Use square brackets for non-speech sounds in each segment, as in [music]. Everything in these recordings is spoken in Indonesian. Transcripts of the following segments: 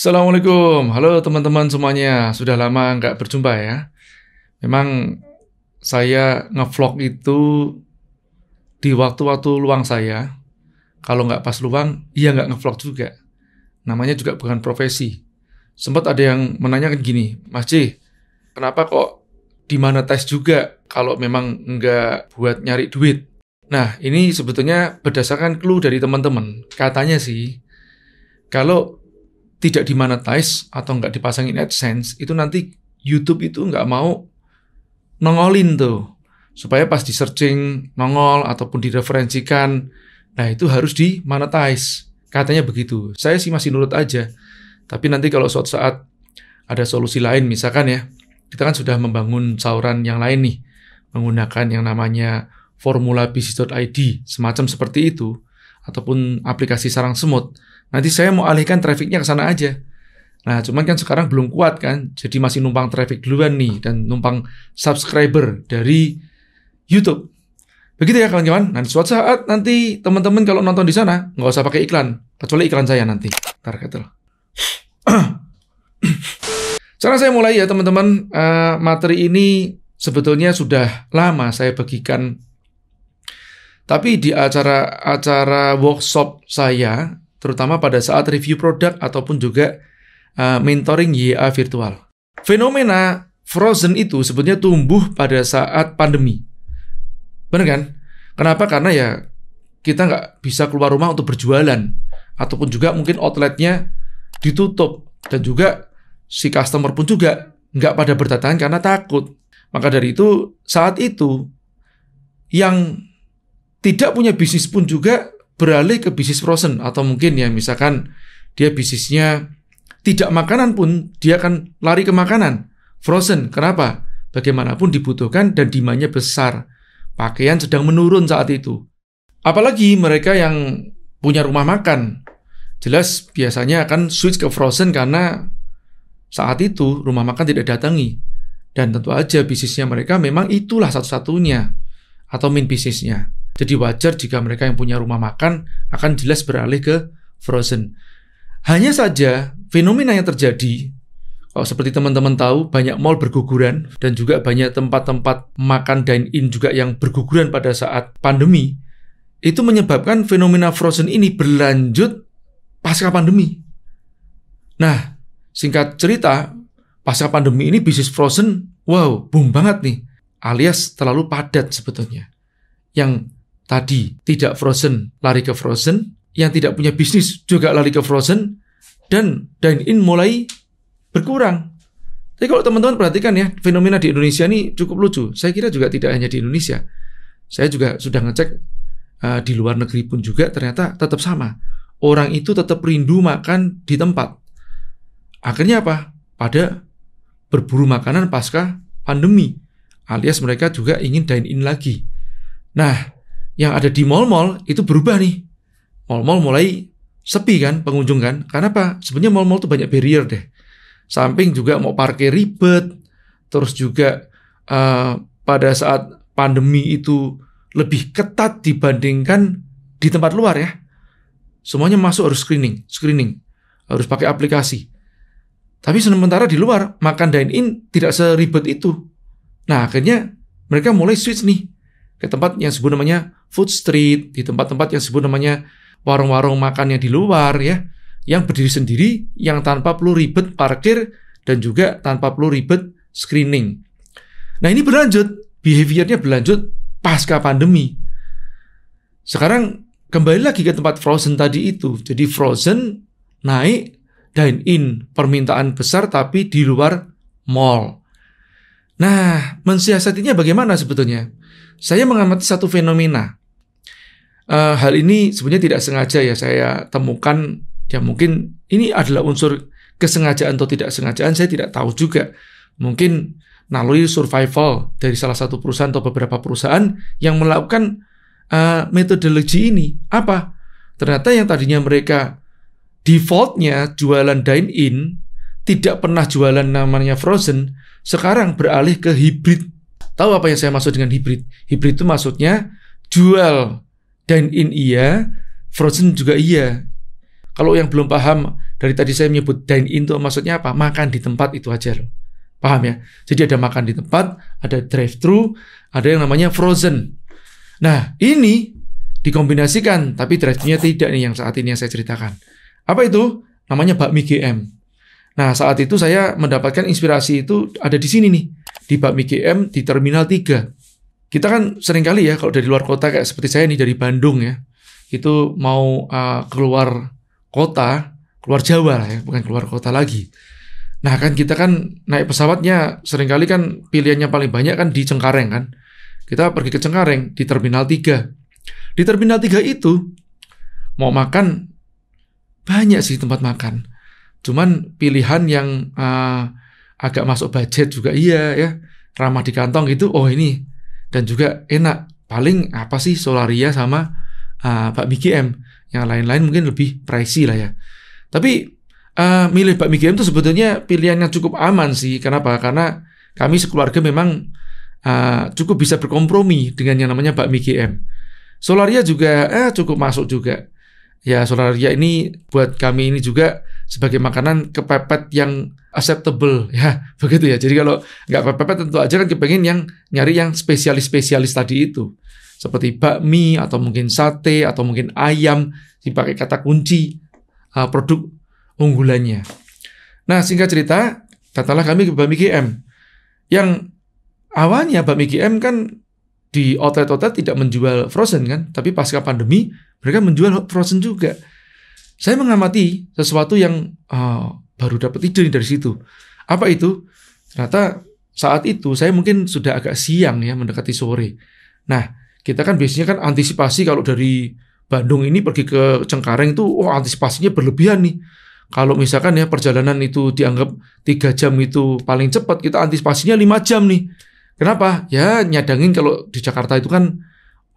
Assalamualaikum, halo teman-teman semuanya. Sudah lama nggak berjumpa ya. Memang saya ngevlog itu di waktu-waktu luang saya. Kalau nggak pas luang, iya nggak ngevlog juga. Namanya juga bukan profesi. Sempat ada yang menanyakan gini, Mas C, kenapa kok di mana tes juga kalau memang nggak buat nyari duit? Nah, ini sebetulnya berdasarkan clue dari teman-teman. Katanya sih, kalau tidak dimonetize atau nggak dipasangin AdSense, itu nanti YouTube itu nggak mau nongolin tuh. Supaya pas di searching nongol ataupun direferensikan, nah itu harus dimonetize. Katanya begitu. Saya sih masih nurut aja. Tapi nanti kalau suatu saat ada solusi lain misalkan ya, kita kan sudah membangun sauran yang lain nih menggunakan yang namanya formula bisnis.id semacam seperti itu ataupun aplikasi sarang semut. Nanti saya mau alihkan trafiknya ke sana aja. Nah, cuman kan sekarang belum kuat kan, jadi masih numpang traffic duluan nih dan numpang subscriber dari YouTube. Begitu ya kawan-kawan. Nanti suatu saat nanti teman-teman kalau nonton di sana nggak usah pakai iklan, kecuali iklan saya nanti. Ntar loh. [clears throat] Sekarang saya mulai ya teman-teman. Uh, materi ini sebetulnya sudah lama saya bagikan tapi di acara-acara workshop saya, terutama pada saat review produk ataupun juga uh, mentoring YA virtual. Fenomena frozen itu sebetulnya tumbuh pada saat pandemi. Benar kan? Kenapa? Karena ya kita nggak bisa keluar rumah untuk berjualan. Ataupun juga mungkin outletnya ditutup. Dan juga si customer pun juga nggak pada berdatangan karena takut. Maka dari itu, saat itu yang tidak punya bisnis pun juga beralih ke bisnis frozen atau mungkin ya misalkan dia bisnisnya tidak makanan pun dia akan lari ke makanan frozen. Kenapa? Bagaimanapun dibutuhkan dan dimanya besar. Pakaian sedang menurun saat itu. Apalagi mereka yang punya rumah makan, jelas biasanya akan switch ke frozen karena saat itu rumah makan tidak datangi. Dan tentu aja bisnisnya mereka memang itulah satu-satunya atau main bisnisnya. Jadi wajar jika mereka yang punya rumah makan akan jelas beralih ke frozen. Hanya saja fenomena yang terjadi kalau seperti teman-teman tahu, banyak mall berguguran dan juga banyak tempat-tempat makan dine-in juga yang berguguran pada saat pandemi. Itu menyebabkan fenomena frozen ini berlanjut pasca pandemi. Nah, singkat cerita, pasca pandemi ini bisnis frozen, wow, boom banget nih. Alias terlalu padat sebetulnya. Yang tadi tidak frozen lari ke frozen, yang tidak punya bisnis juga lari ke frozen, dan dine in mulai berkurang. Jadi kalau teman-teman perhatikan ya, fenomena di Indonesia ini cukup lucu. Saya kira juga tidak hanya di Indonesia. Saya juga sudah ngecek uh, di luar negeri pun juga ternyata tetap sama. Orang itu tetap rindu makan di tempat. Akhirnya apa? Pada berburu makanan pasca pandemi. Alias mereka juga ingin dine in lagi. Nah, yang ada di mall-mall itu berubah nih. Mall-mall mulai sepi kan pengunjung kan. Karena apa? Sebenarnya mall-mall itu banyak barrier deh. Samping juga mau parkir ribet, terus juga uh, pada saat pandemi itu lebih ketat dibandingkan di tempat luar ya. Semuanya masuk harus screening, screening. Harus pakai aplikasi. Tapi sementara di luar, makan dine-in tidak seribet itu. Nah, akhirnya mereka mulai switch nih ke tempat yang sebut namanya food street, di tempat-tempat yang sebut namanya warung-warung yang di luar ya, yang berdiri sendiri, yang tanpa perlu ribet parkir dan juga tanpa perlu ribet screening. Nah ini berlanjut, behaviornya berlanjut pasca pandemi. Sekarang kembali lagi ke tempat frozen tadi itu. Jadi frozen naik dine in permintaan besar tapi di luar mall. Nah, mensiasatinya bagaimana sebetulnya? Saya mengamati satu fenomena. Uh, hal ini sebenarnya tidak sengaja ya saya temukan. Ya mungkin ini adalah unsur kesengajaan atau tidak sengajaan, saya tidak tahu juga. Mungkin naluri survival dari salah satu perusahaan atau beberapa perusahaan yang melakukan uh, metodologi ini. Apa? Ternyata yang tadinya mereka defaultnya jualan dine-in tidak pernah jualan namanya frozen, sekarang beralih ke hybrid. Tahu apa yang saya maksud dengan hybrid? Hybrid itu maksudnya jual dan in iya, frozen juga iya. Kalau yang belum paham dari tadi saya menyebut dine in itu maksudnya apa? Makan di tempat itu aja loh. Paham ya? Jadi ada makan di tempat, ada drive thru, ada yang namanya frozen. Nah, ini dikombinasikan tapi drive-nya tidak nih yang saat ini yang saya ceritakan. Apa itu? Namanya bakmi GM. Nah, saat itu saya mendapatkan inspirasi itu ada di sini nih, di Bakmi GM di Terminal 3. Kita kan sering kali ya kalau dari luar kota kayak seperti saya nih dari Bandung ya, itu mau uh, keluar kota, keluar Jawa lah ya, bukan keluar kota lagi. Nah, kan kita kan naik pesawatnya sering kali kan pilihannya paling banyak kan di Cengkareng kan. Kita pergi ke Cengkareng di Terminal 3. Di Terminal 3 itu mau makan banyak sih tempat makan Cuman pilihan yang uh, agak masuk budget juga iya ya, ramah di kantong gitu. Oh ini dan juga enak. Paling apa sih Solaria sama uh, ah, Pak BGM. Yang lain-lain mungkin lebih pricey lah ya. Tapi uh, milih Pak BGM itu sebetulnya pilihan yang cukup aman sih. Kenapa? Karena kami sekeluarga memang uh, cukup bisa berkompromi dengan yang namanya Pak M. Solaria juga eh, cukup masuk juga. Ya Solaria ini buat kami ini juga sebagai makanan kepepet yang acceptable ya [laughs] begitu ya jadi kalau nggak kepepet tentu aja kan kepengen yang nyari yang spesialis spesialis tadi itu seperti bakmi atau mungkin sate atau mungkin ayam dipakai kata kunci uh, produk unggulannya nah singkat cerita katalah kami ke bakmi GM yang awalnya bakmi GM kan di outlet-outlet tidak menjual frozen kan tapi pasca pandemi mereka menjual frozen juga saya mengamati sesuatu yang uh, baru dapat ide dari situ. Apa itu? Ternyata saat itu saya mungkin sudah agak siang ya mendekati sore. Nah, kita kan biasanya kan antisipasi kalau dari Bandung ini pergi ke Cengkareng itu oh antisipasinya berlebihan nih. Kalau misalkan ya perjalanan itu dianggap tiga jam itu paling cepat, kita antisipasinya lima jam nih. Kenapa? Ya nyadangin kalau di Jakarta itu kan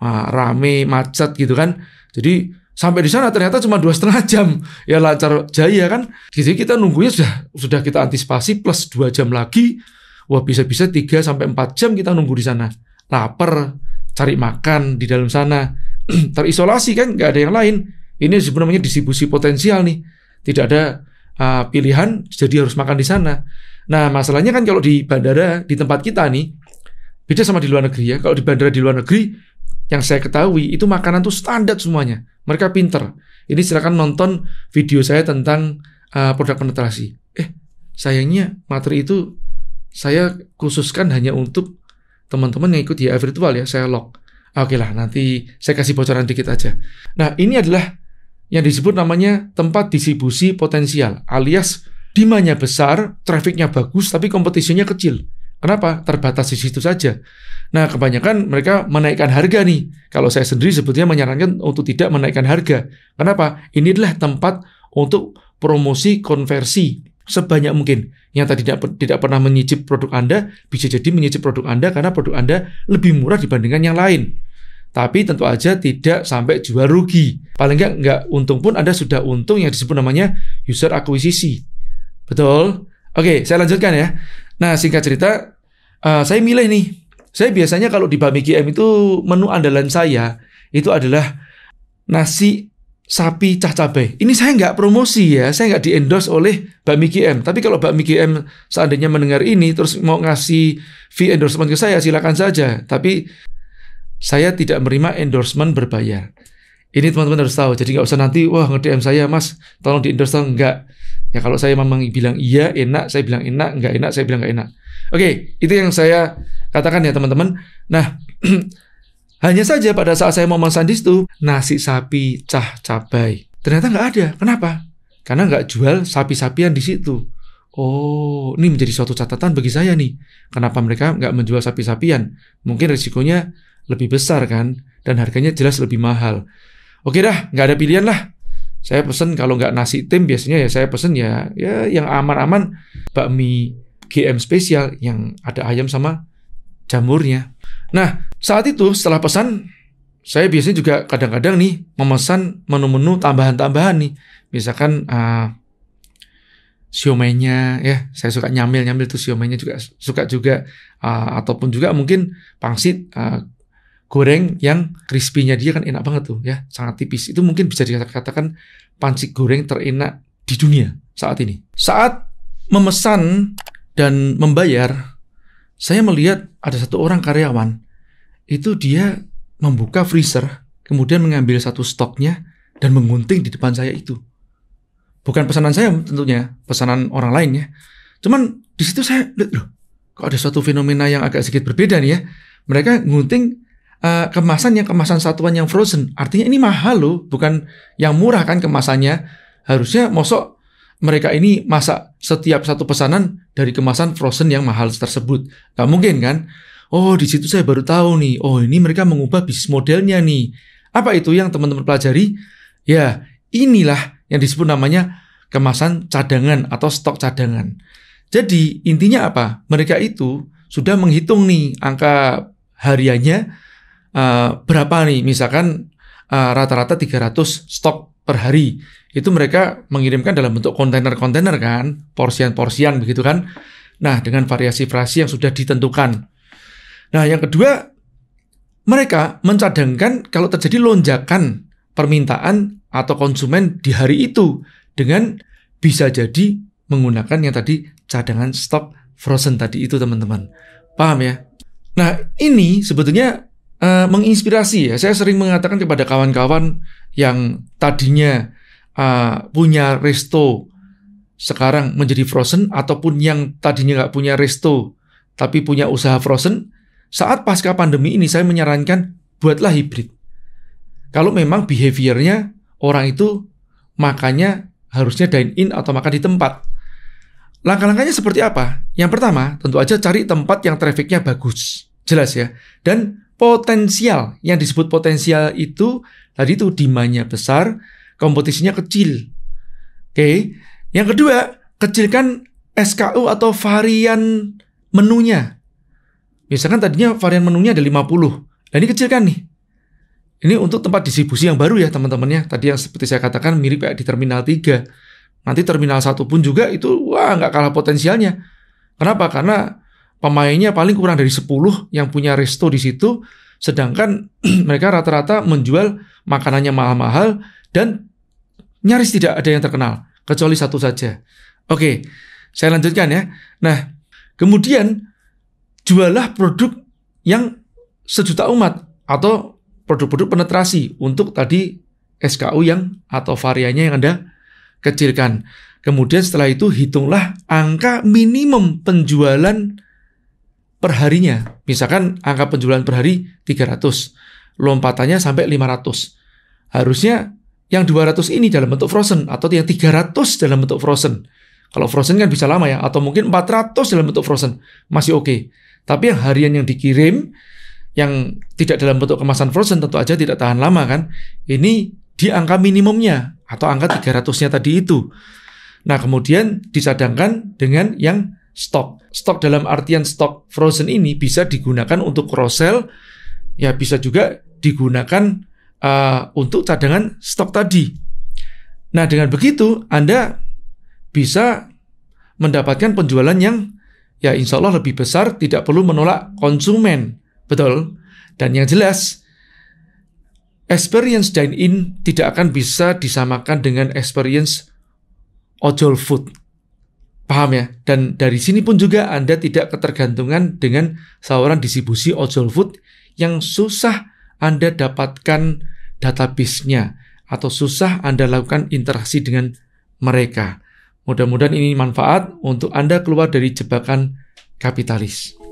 ah, rame macet gitu kan. Jadi sampai di sana ternyata cuma dua setengah jam ya lancar jaya kan jadi kita nunggunya sudah sudah kita antisipasi plus dua jam lagi wah bisa-bisa tiga sampai empat jam kita nunggu di sana lapar cari makan di dalam sana [clears throat] terisolasi kan nggak ada yang lain ini sebenarnya distribusi potensial nih tidak ada uh, pilihan jadi harus makan di sana nah masalahnya kan kalau di bandara di tempat kita nih beda sama di luar negeri ya kalau di bandara di luar negeri yang saya ketahui itu makanan tuh standar semuanya. Mereka pinter. Ini silakan nonton video saya tentang uh, produk penetrasi. Eh, sayangnya materi itu saya khususkan hanya untuk teman-teman yang ikut YA virtual ya, saya lock. Ah, oke okay lah, nanti saya kasih bocoran dikit aja. Nah, ini adalah yang disebut namanya tempat distribusi potensial alias dimanya besar, trafficnya bagus, tapi kompetisinya kecil. Kenapa? Terbatas di situ saja. Nah, kebanyakan mereka menaikkan harga nih. Kalau saya sendiri sebetulnya menyarankan untuk tidak menaikkan harga. Kenapa? Ini adalah tempat untuk promosi konversi sebanyak mungkin. Yang tadi tidak, tidak pernah menyicip produk Anda, bisa jadi menyicip produk Anda karena produk Anda lebih murah dibandingkan yang lain. Tapi tentu aja tidak sampai jual rugi. Paling nggak nggak untung pun Anda sudah untung yang disebut namanya user acquisition. Betul? Oke, saya lanjutkan ya. Nah, singkat cerita, uh, saya milih nih. Saya biasanya kalau di Bami GM itu menu andalan saya itu adalah nasi sapi cah cabai. Ini saya nggak promosi ya, saya nggak diendorse oleh Bami GM. Tapi kalau Bami GM seandainya mendengar ini terus mau ngasih fee endorsement ke saya, silakan saja. Tapi saya tidak menerima endorsement berbayar. Ini teman-teman harus tahu. Jadi nggak usah nanti, wah nge-DM saya, mas, tolong di endorse, nggak Ya kalau saya memang bilang iya enak, saya bilang enak, nggak enak, saya bilang nggak enak. Oke, itu yang saya katakan ya teman-teman. Nah, [clears throat] hanya saja pada saat saya mau makan di situ, nasi sapi cah cabai. Ternyata nggak ada. Kenapa? Karena nggak jual sapi-sapian di situ. Oh, ini menjadi suatu catatan bagi saya nih. Kenapa mereka nggak menjual sapi-sapian? Mungkin risikonya lebih besar kan, dan harganya jelas lebih mahal. Oke dah, nggak ada pilihan lah saya pesen kalau nggak nasi tim biasanya ya saya pesen ya ya yang aman-aman bakmi GM spesial yang ada ayam sama jamurnya. Nah, saat itu setelah pesan saya biasanya juga kadang-kadang nih memesan menu-menu tambahan-tambahan nih. Misalkan uh, ah, siomaynya ya, saya suka nyamil-nyamil tuh siomaynya juga suka juga uh, ataupun juga mungkin pangsit uh, goreng yang crispy-nya dia kan enak banget tuh ya, sangat tipis. Itu mungkin bisa dikatakan panci goreng terenak di dunia saat ini. Saat memesan dan membayar, saya melihat ada satu orang karyawan itu dia membuka freezer, kemudian mengambil satu stoknya dan menggunting di depan saya itu. Bukan pesanan saya tentunya, pesanan orang lain ya. Cuman di situ saya lihat loh, kok ada suatu fenomena yang agak sedikit berbeda nih ya. Mereka gunting Eh, kemasan yang kemasan satuan yang frozen. Artinya ini mahal loh, bukan yang murah kan kemasannya. Harusnya mosok mereka ini masak setiap satu pesanan dari kemasan frozen yang mahal tersebut. Gak mungkin kan? Oh, di situ saya baru tahu nih. Oh, ini mereka mengubah bisnis modelnya nih. Apa itu yang teman-teman pelajari? Ya, inilah yang disebut namanya kemasan cadangan atau stok cadangan. Jadi, intinya apa? Mereka itu sudah menghitung nih angka hariannya uh, berapa nih misalkan eh, rata-rata uh, 300 stok per hari itu mereka mengirimkan dalam bentuk kontainer-kontainer kan porsian-porsian begitu kan nah dengan variasi-variasi yang sudah ditentukan nah yang kedua mereka mencadangkan kalau terjadi lonjakan permintaan atau konsumen di hari itu dengan bisa jadi menggunakan yang tadi cadangan stok frozen tadi itu teman-teman paham ya nah ini sebetulnya uh, menginspirasi ya. Saya sering mengatakan kepada kawan-kawan yang tadinya uh, punya resto sekarang menjadi frozen ataupun yang tadinya nggak punya resto tapi punya usaha frozen, saat pasca pandemi ini saya menyarankan buatlah hybrid Kalau memang behaviornya orang itu makanya harusnya dine in atau makan di tempat. Langkah-langkahnya seperti apa? Yang pertama, tentu aja cari tempat yang trafficnya bagus. Jelas ya. Dan potensial yang disebut potensial itu tadi itu dimanya besar, kompetisinya kecil. Oke, okay. yang kedua kecilkan SKU atau varian menunya. Misalkan tadinya varian menunya ada 50, nah ini kecilkan nih. Ini untuk tempat distribusi yang baru ya teman-temannya. Tadi yang seperti saya katakan mirip kayak di Terminal 3. Nanti Terminal satu pun juga itu wah nggak kalah potensialnya. Kenapa? Karena pemainnya paling kurang dari 10 yang punya resto di situ, sedangkan [clears throat] mereka rata-rata menjual makanannya mahal-mahal dan nyaris tidak ada yang terkenal, kecuali satu saja. Oke, saya lanjutkan ya. Nah, kemudian jualah produk yang sejuta umat atau produk-produk penetrasi untuk tadi SKU yang atau variannya yang Anda kecilkan. Kemudian setelah itu hitunglah angka minimum penjualan perharinya. Misalkan angka penjualan per hari 300, lompatannya sampai 500. Harusnya yang 200 ini dalam bentuk frozen atau yang 300 dalam bentuk frozen. Kalau frozen kan bisa lama ya atau mungkin 400 dalam bentuk frozen masih oke. Okay. Tapi yang harian yang dikirim yang tidak dalam bentuk kemasan frozen tentu aja tidak tahan lama kan. Ini di angka minimumnya atau angka 300-nya tadi itu. Nah, kemudian disadangkan dengan yang stok. Stok dalam artian stok frozen ini bisa digunakan untuk cross sell, ya bisa juga digunakan uh, untuk cadangan stok tadi. Nah, dengan begitu Anda bisa mendapatkan penjualan yang ya insya Allah lebih besar, tidak perlu menolak konsumen. Betul? Dan yang jelas, experience dine-in tidak akan bisa disamakan dengan experience ojol food. Paham ya? Dan dari sini pun juga Anda tidak ketergantungan dengan saluran distribusi ojol food yang susah Anda dapatkan database-nya atau susah Anda lakukan interaksi dengan mereka. Mudah-mudahan ini manfaat untuk Anda keluar dari jebakan kapitalis.